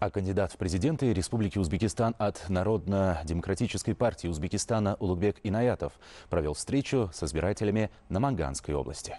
А кандидат в президенты Республики Узбекистан от Народно-демократической партии Узбекистана Улугбек Инаятов провел встречу с избирателями на Манганской области.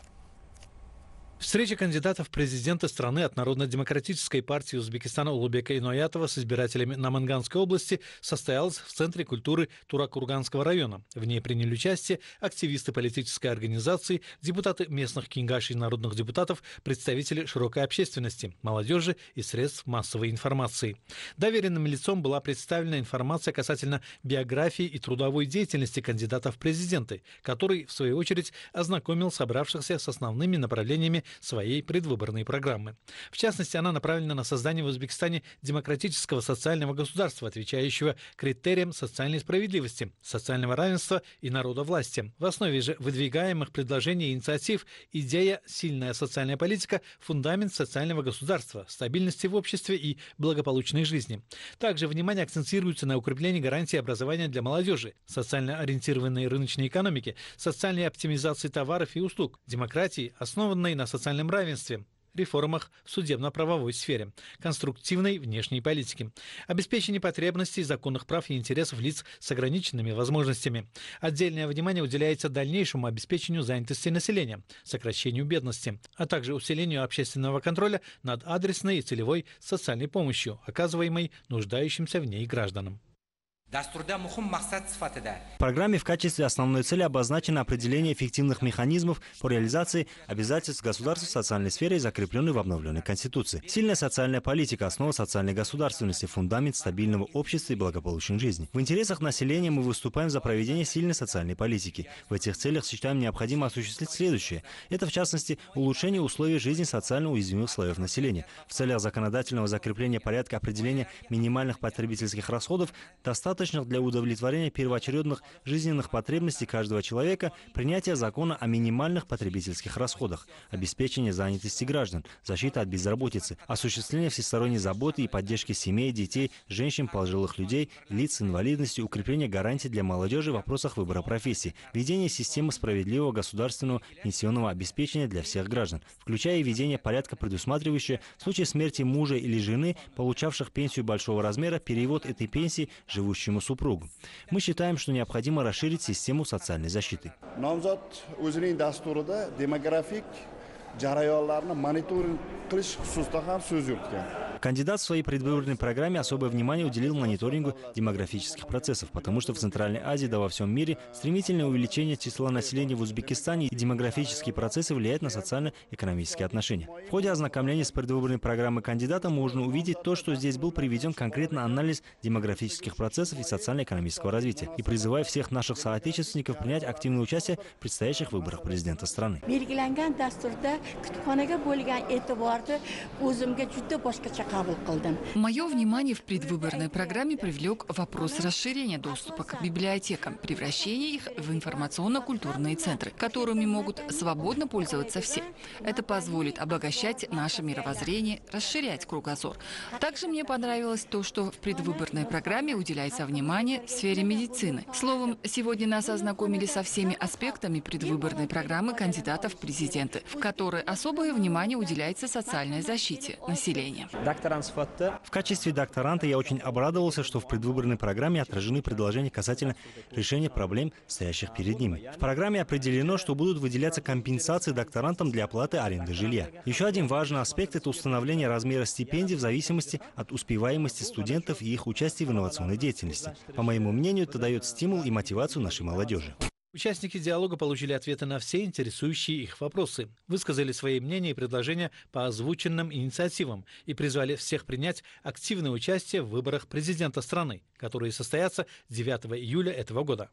Встреча кандидатов в президенты страны от Народно-демократической партии Узбекистана Улубека Иноятова с избирателями на Манганской области состоялась в Центре культуры Туракурганского района. В ней приняли участие активисты политической организации, депутаты местных кингашей и народных депутатов, представители широкой общественности, молодежи и средств массовой информации. Доверенным лицом была представлена информация касательно биографии и трудовой деятельности кандидатов в президенты, который, в свою очередь, ознакомил собравшихся с основными направлениями своей предвыборной программы. В частности, она направлена на создание в Узбекистане демократического социального государства, отвечающего критериям социальной справедливости, социального равенства и народовластия. В основе же выдвигаемых предложений и инициатив идея «сильная социальная политика» – фундамент социального государства, стабильности в обществе и благополучной жизни. Также внимание акцентируется на укреплении гарантии образования для молодежи, социально ориентированной рыночной экономики, социальной оптимизации товаров и услуг, демократии, основанной на социальном социальном равенстве реформах в судебно-правовой сфере, конструктивной внешней политике, обеспечении потребностей законных прав и интересов лиц с ограниченными возможностями. Отдельное внимание уделяется дальнейшему обеспечению занятости населения, сокращению бедности, а также усилению общественного контроля над адресной и целевой социальной помощью, оказываемой нуждающимся в ней гражданам. В программе в качестве основной цели обозначено определение эффективных механизмов по реализации обязательств государства в социальной сфере, закрепленной в обновленной Конституции. Сильная социальная политика – основа социальной государственности, фундамент стабильного общества и благополучной жизни. В интересах населения мы выступаем за проведение сильной социальной политики. В этих целях считаем необходимо осуществить следующее. Это, в частности, улучшение условий жизни социально уязвимых слоев населения. В целях законодательного закрепления порядка определения минимальных потребительских расходов достаточно достаточных для удовлетворения первоочередных жизненных потребностей каждого человека, принятие закона о минимальных потребительских расходах, обеспечение занятости граждан, защита от безработицы, осуществление всесторонней заботы и поддержки семей, детей, женщин, пожилых людей, лиц с инвалидностью, укрепление гарантий для молодежи в вопросах выбора профессии, введение системы справедливого государственного пенсионного обеспечения для всех граждан, включая и введение порядка, предусматривающего в случае смерти мужа или жены, получавших пенсию большого размера, перевод этой пенсии живущему будущему супругу. Мы считаем, что необходимо расширить систему социальной защиты. демографик Кандидат в своей предвыборной программе особое внимание уделил мониторингу демографических процессов, потому что в Центральной Азии, да во всем мире, стремительное увеличение числа населения в Узбекистане и демографические процессы влияют на социально-экономические отношения. В ходе ознакомления с предвыборной программой кандидата можно увидеть то, что здесь был приведен конкретно анализ демографических процессов и социально-экономического развития, и призывая всех наших соотечественников принять активное участие в предстоящих выборах президента страны. Мое внимание в предвыборной программе привлек вопрос расширения доступа к библиотекам, превращения их в информационно-культурные центры, которыми могут свободно пользоваться все. Это позволит обогащать наше мировоззрение, расширять кругозор. Также мне понравилось то, что в предвыборной программе уделяется внимание сфере медицины. Словом, сегодня нас ознакомили со всеми аспектами предвыборной программы кандидатов в президенты, в которой особое внимание уделяется социальной защите населения. В качестве докторанта я очень обрадовался, что в предвыборной программе отражены предложения касательно решения проблем, стоящих перед ними. В программе определено, что будут выделяться компенсации докторантам для оплаты аренды жилья. Еще один важный аспект – это установление размера стипендий в зависимости от успеваемости студентов и их участия в инновационной деятельности. По моему мнению, это дает стимул и мотивацию нашей молодежи. Участники диалога получили ответы на все интересующие их вопросы, высказали свои мнения и предложения по озвученным инициативам и призвали всех принять активное участие в выборах президента страны, которые состоятся 9 июля этого года.